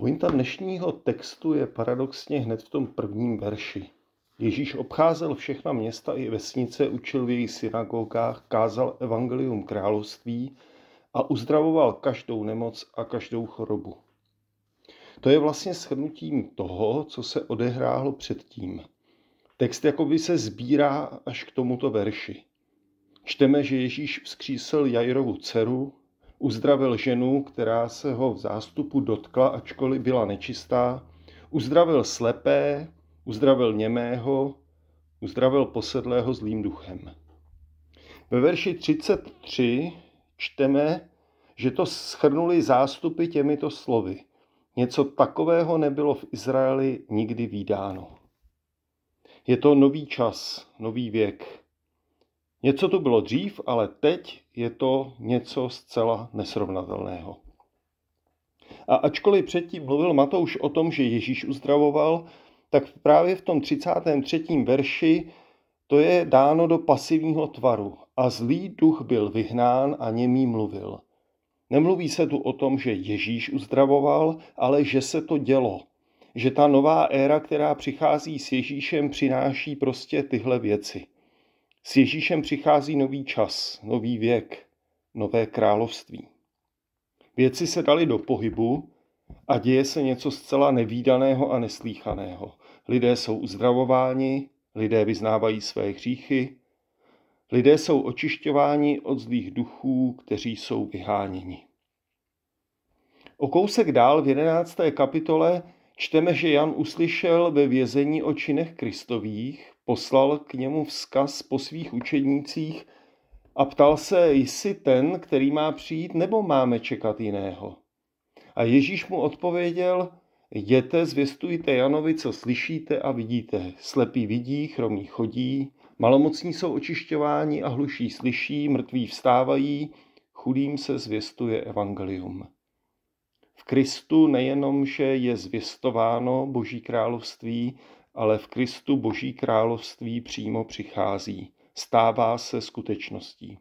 Pointa dnešního textu je paradoxně hned v tom prvním verši. Ježíš obcházel všechna města i vesnice, učil v jejich synagogách, kázal evangelium království a uzdravoval každou nemoc a každou chorobu. To je vlastně shrnutím toho, co se odehrálo předtím. Text jakoby se sbírá až k tomuto verši. Čteme, že Ježíš vzkřísil Jajrovu dceru, Uzdravil ženu, která se ho v zástupu dotkla, ačkoliv byla nečistá. Uzdravil slepé, uzdravil němého, uzdravil posedlého zlým duchem. Ve verši 33 čteme, že to schrnuli zástupy těmito slovy. Něco takového nebylo v Izraeli nikdy výdáno. Je to nový čas, nový věk, Něco tu bylo dřív, ale teď je to něco zcela nesrovnatelného. A ačkoliv předtím mluvil Matouš o tom, že Ježíš uzdravoval, tak právě v tom 33. verši to je dáno do pasivního tvaru. A zlý duch byl vyhnán a němý mluvil. Nemluví se tu o tom, že Ježíš uzdravoval, ale že se to dělo. Že ta nová éra, která přichází s Ježíšem, přináší prostě tyhle věci – s Ježíšem přichází nový čas, nový věk, nové království. Věci se daly do pohybu a děje se něco zcela nevýdaného a neslíchaného. Lidé jsou uzdravováni, lidé vyznávají své hříchy, lidé jsou očišťováni od zlých duchů, kteří jsou vyháněni. O kousek dál v jedenácté kapitole Čteme, že Jan uslyšel ve vězení o činech Kristových, poslal k němu vzkaz po svých učednících a ptal se, jsi ten, který má přijít, nebo máme čekat jiného. A Ježíš mu odpověděl, jděte, zvěstujte Janovi, co slyšíte a vidíte. Slepí vidí, chromí chodí, malomocní jsou očišťováni a hluší slyší, mrtví vstávají, chudým se zvěstuje evangelium. Kristu nejenom, že je zvěstováno Boží království, ale v Kristu Boží království přímo přichází, stává se skutečností.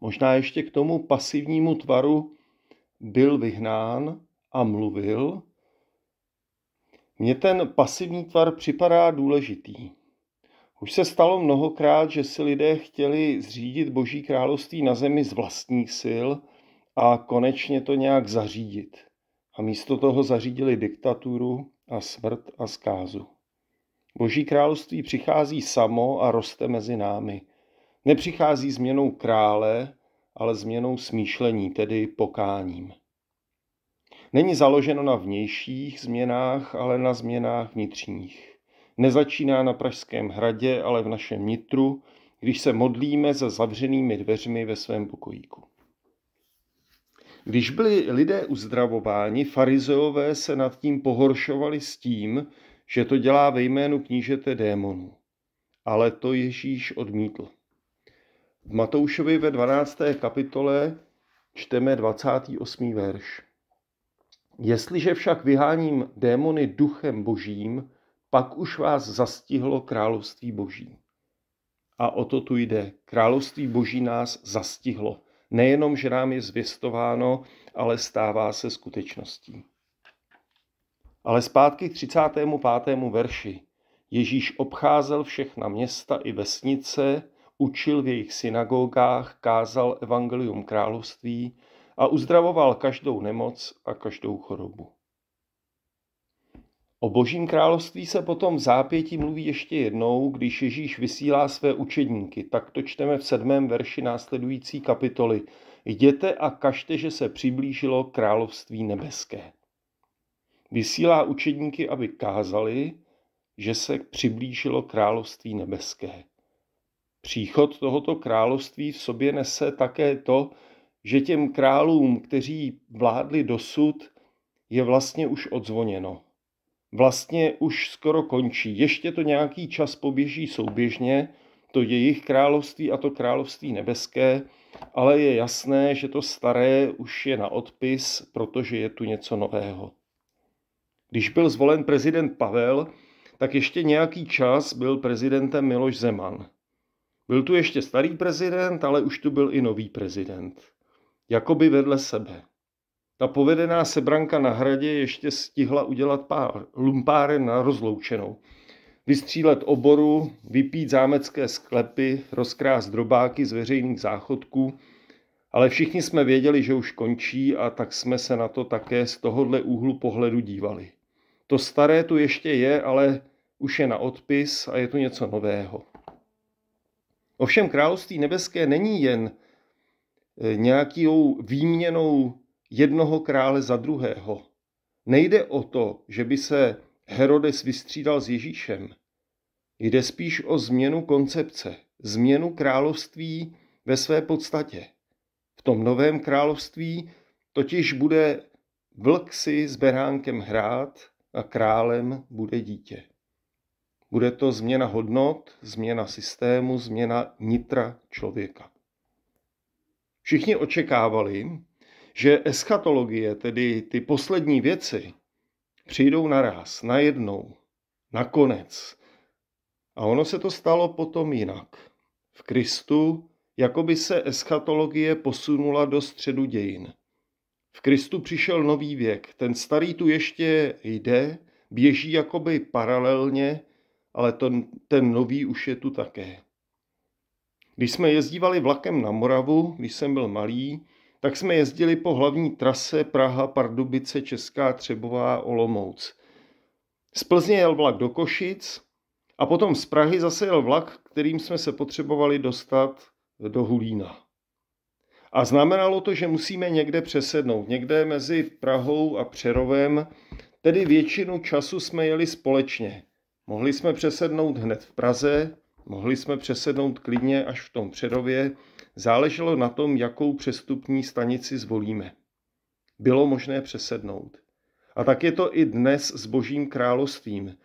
Možná ještě k tomu pasivnímu tvaru byl vyhnán a mluvil. Mně ten pasivní tvar připadá důležitý. Už se stalo mnohokrát, že si lidé chtěli zřídit Boží království na zemi z vlastních sil – a konečně to nějak zařídit. A místo toho zařídili diktaturu a smrt a zkázu. Boží království přichází samo a roste mezi námi. Nepřichází změnou krále, ale změnou smýšlení, tedy pokáním. Není založeno na vnějších změnách, ale na změnách vnitřních. Nezačíná na Pražském hradě, ale v našem nitru, když se modlíme za zavřenými dveřmi ve svém pokojíku. Když byli lidé uzdravováni, farizeové se nad tím pohoršovali s tím, že to dělá ve jménu knížete démonů. Ale to Ježíš odmítl. V Matoušovi ve 12. kapitole čteme 28. verš. Jestliže však vyháním démony duchem božím, pak už vás zastihlo království boží. A o to tu jde. Království boží nás zastihlo nejenom, že nám je zvěstováno, ale stává se skutečností. Ale zpátky k 35. verši. Ježíš obcházel všechna města i vesnice, učil v jejich synagogách, kázal evangelium království a uzdravoval každou nemoc a každou chorobu. O božím království se potom v zápěti mluví ještě jednou, když Ježíš vysílá své učedníky. Tak to čteme v sedmém verši následující kapitoly. Jděte a kažte, že se přiblížilo království nebeské. Vysílá učedníky, aby kázali, že se přiblížilo království nebeské. Příchod tohoto království v sobě nese také to, že těm králům, kteří vládli dosud, je vlastně už odzvoněno vlastně už skoro končí. Ještě to nějaký čas poběží souběžně, to jejich království a to království nebeské, ale je jasné, že to staré už je na odpis, protože je tu něco nového. Když byl zvolen prezident Pavel, tak ještě nějaký čas byl prezidentem Miloš Zeman. Byl tu ještě starý prezident, ale už tu byl i nový prezident. Jakoby vedle sebe. Ta povedená sebranka na hradě ještě stihla udělat pár lumpáren na rozloučenou. Vystřílet oboru, vypít zámecké sklepy, rozkrást drobáky z veřejných záchodků, ale všichni jsme věděli, že už končí a tak jsme se na to také z tohohle úhlu pohledu dívali. To staré tu ještě je, ale už je na odpis a je to něco nového. Ovšem království nebeské není jen eh, nějakou výměnou jednoho krále za druhého. Nejde o to, že by se Herodes vystřídal s Ježíšem. Jde spíš o změnu koncepce, změnu království ve své podstatě. V tom novém království totiž bude vlk si s beránkem hrát a králem bude dítě. Bude to změna hodnot, změna systému, změna nitra člověka. Všichni očekávali, že eschatologie, tedy ty poslední věci, přijdou naraz, najednou, nakonec. A ono se to stalo potom jinak. V Kristu jakoby se eschatologie posunula do středu dějin. V Kristu přišel nový věk, ten starý tu ještě jde, běží jakoby paralelně, ale ten, ten nový už je tu také. Když jsme jezdívali vlakem na Moravu, když jsem byl malý, tak jsme jezdili po hlavní trase Praha, Pardubice, Česká, Třebová, Olomouc. Z Plzně jel vlak do Košic a potom z Prahy zase jel vlak, kterým jsme se potřebovali dostat do Hulína. A znamenalo to, že musíme někde přesednout, někde mezi Prahou a Přerovem, tedy většinu času jsme jeli společně. Mohli jsme přesednout hned v Praze, mohli jsme přesednout klidně až v tom Přerově, Záleželo na tom, jakou přestupní stanici zvolíme. Bylo možné přesednout. A tak je to i dnes s Božím královstvím.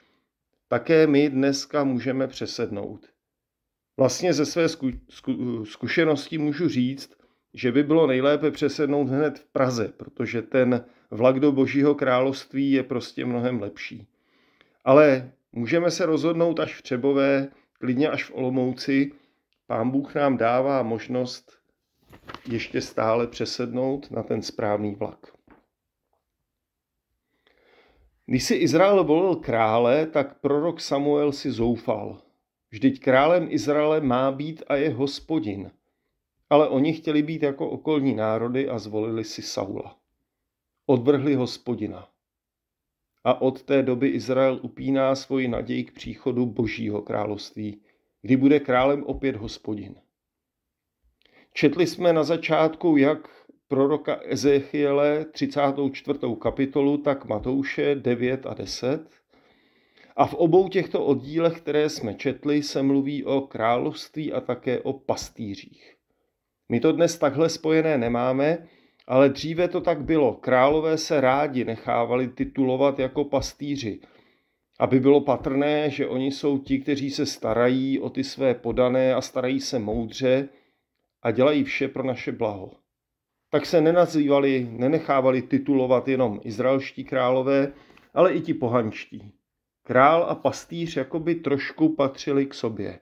Také my dneska můžeme přesednout. Vlastně ze své zku, zku, zkušenosti můžu říct, že by bylo nejlépe přesednout hned v Praze, protože ten vlak do Božího království je prostě mnohem lepší. Ale můžeme se rozhodnout až v Třebové, klidně až v Olomouci, Pán Bůh nám dává možnost ještě stále přesednout na ten správný vlak. Když si Izrael volil krále, tak prorok Samuel si zoufal. Vždyť králem Izraele má být a je hospodin. Ale oni chtěli být jako okolní národy a zvolili si Saula. Odvrhli hospodina. A od té doby Izrael upíná svoji naději k příchodu božího království, kdy bude králem opět hospodin. Četli jsme na začátku jak proroka Ezechiele 34. kapitolu, tak Matouše 9 a 10. A v obou těchto oddílech, které jsme četli, se mluví o království a také o pastýřích. My to dnes takhle spojené nemáme, ale dříve to tak bylo. Králové se rádi nechávali titulovat jako pastýři – aby bylo patrné, že oni jsou ti, kteří se starají o ty své podané a starají se moudře a dělají vše pro naše blaho. Tak se nenazývali, nenechávali titulovat jenom izraelští králové, ale i ti pohanští. Král a pastýř jakoby trošku patřili k sobě,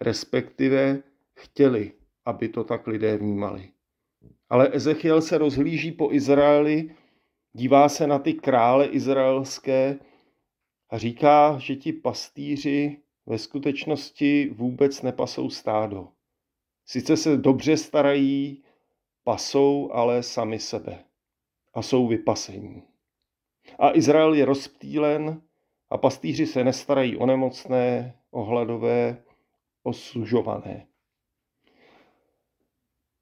respektive chtěli, aby to tak lidé vnímali. Ale Ezechiel se rozhlíží po Izraeli, dívá se na ty krále izraelské, a říká, že ti pastýři ve skutečnosti vůbec nepasou stádo. Sice se dobře starají, pasou ale sami sebe a jsou vypasení. A Izrael je rozptýlen a pastýři se nestarají o nemocné, o hladové, o služované.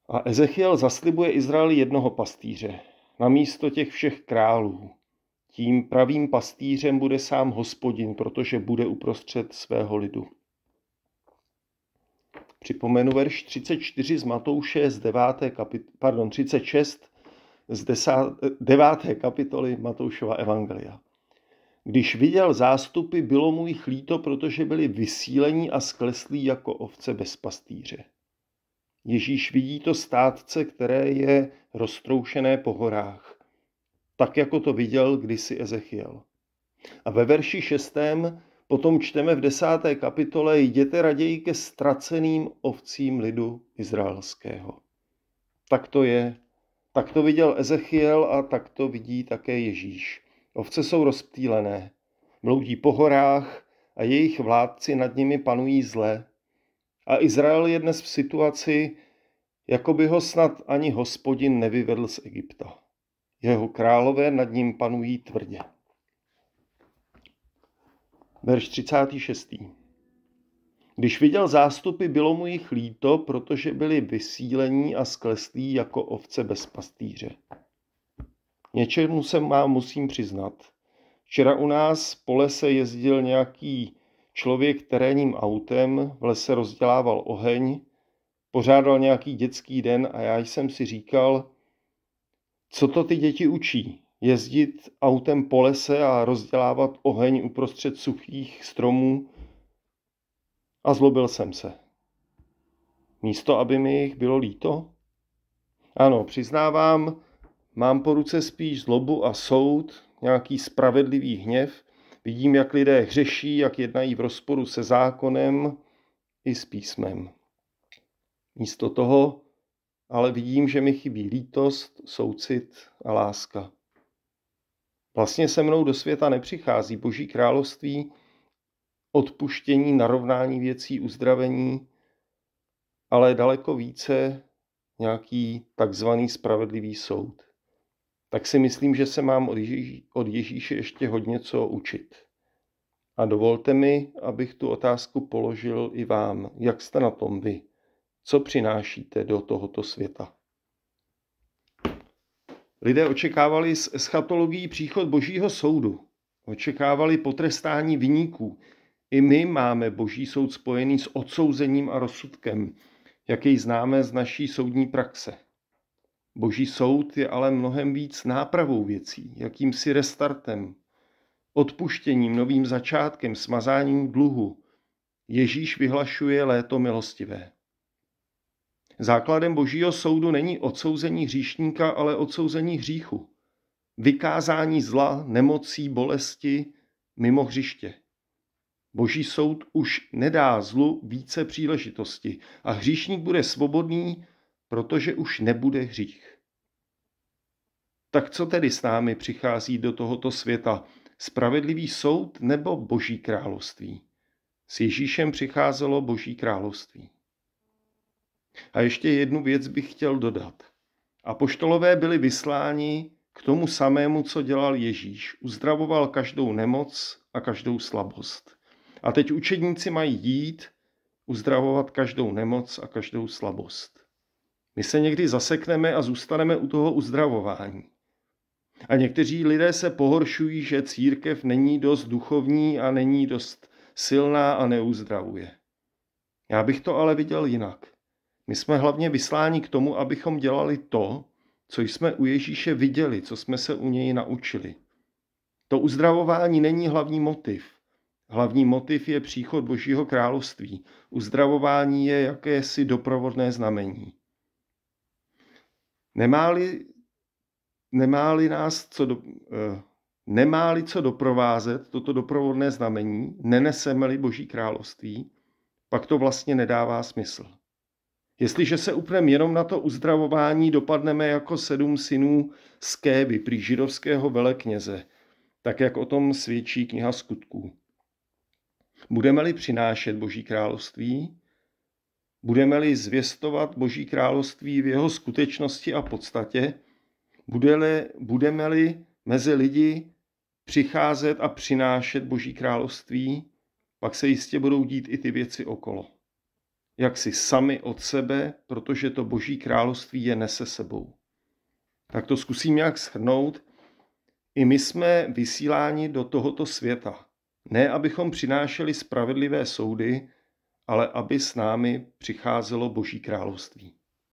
A Ezechiel zaslibuje Izraeli jednoho pastýře na místo těch všech králů. Tím pravým pastýřem bude sám hospodin, protože bude uprostřed svého lidu. Připomenu verš 34 z Matouše z 9. Kapit- pardon, 36 z 10, 9. kapitoly Matoušova Evangelia. Když viděl zástupy, bylo mu jich líto, protože byli vysílení a skleslí jako ovce bez pastýře. Ježíš vidí to státce, které je roztroušené po horách tak jako to viděl kdysi Ezechiel. A ve verši 6. potom čteme v desáté kapitole Jděte raději ke ztraceným ovcím lidu izraelského. Tak to je. Tak to viděl Ezechiel a tak to vidí také Ježíš. Ovce jsou rozptýlené, bloudí po horách a jejich vládci nad nimi panují zle. A Izrael je dnes v situaci, jako by ho snad ani hospodin nevyvedl z Egypta jeho králové nad ním panují tvrdě. Verš 36. Když viděl zástupy, bylo mu jich líto, protože byli vysílení a skleslí jako ovce bez pastýře. Něčemu se má musím přiznat. Včera u nás po lese jezdil nějaký člověk terénním autem, v lese rozdělával oheň, pořádal nějaký dětský den a já jsem si říkal, co to ty děti učí? Jezdit autem po lese a rozdělávat oheň uprostřed suchých stromů? A zlobil jsem se. Místo, aby mi jich bylo líto? Ano, přiznávám, mám po ruce spíš zlobu a soud, nějaký spravedlivý hněv. Vidím, jak lidé hřeší, jak jednají v rozporu se zákonem i s písmem. Místo toho ale vidím, že mi chybí lítost, soucit a láska. Vlastně se mnou do světa nepřichází boží království, odpuštění, narovnání věcí, uzdravení, ale daleko více nějaký takzvaný spravedlivý soud. Tak si myslím, že se mám od, Ježí, od Ježíše ještě hodně co učit. A dovolte mi, abych tu otázku položil i vám. Jak jste na tom vy? co přinášíte do tohoto světa. Lidé očekávali s eschatologií příchod božího soudu. Očekávali potrestání vyníků. I my máme boží soud spojený s odsouzením a rozsudkem, jaký známe z naší soudní praxe. Boží soud je ale mnohem víc nápravou věcí, jakýmsi restartem, odpuštěním, novým začátkem, smazáním dluhu. Ježíš vyhlašuje léto milostivé. Základem božího soudu není odsouzení hříšníka, ale odsouzení hříchu. Vykázání zla, nemocí, bolesti mimo hřiště. Boží soud už nedá zlu více příležitosti a hříšník bude svobodný, protože už nebude hřích. Tak co tedy s námi přichází do tohoto světa? Spravedlivý soud nebo Boží království? S Ježíšem přicházelo Boží království. A ještě jednu věc bych chtěl dodat. Apoštolové byli vysláni k tomu samému, co dělal Ježíš. Uzdravoval každou nemoc a každou slabost. A teď učedníci mají jít uzdravovat každou nemoc a každou slabost. My se někdy zasekneme a zůstaneme u toho uzdravování. A někteří lidé se pohoršují, že církev není dost duchovní a není dost silná a neuzdravuje. Já bych to ale viděl jinak. My jsme hlavně vysláni k tomu, abychom dělali to, co jsme u Ježíše viděli, co jsme se u něj naučili. To uzdravování není hlavní motiv. Hlavní motiv je příchod Božího království. Uzdravování je jakési doprovodné znamení. Nemáli nemáli nás co do, eh, nemáli co doprovázet toto doprovodné znamení, neneseme-li Boží království, pak to vlastně nedává smysl. Jestliže se upneme jenom na to uzdravování, dopadneme jako sedm synů z Kévy, prý židovského velekněze, tak jak o tom svědčí kniha skutků. Budeme-li přinášet Boží království, budeme-li zvěstovat Boží království v jeho skutečnosti a podstatě, budeme-li mezi lidi přicházet a přinášet Boží království, pak se jistě budou dít i ty věci okolo jaksi sami od sebe, protože to boží království je nese sebou. Tak to zkusím nějak shrnout. I my jsme vysíláni do tohoto světa. Ne, abychom přinášeli spravedlivé soudy, ale aby s námi přicházelo boží království.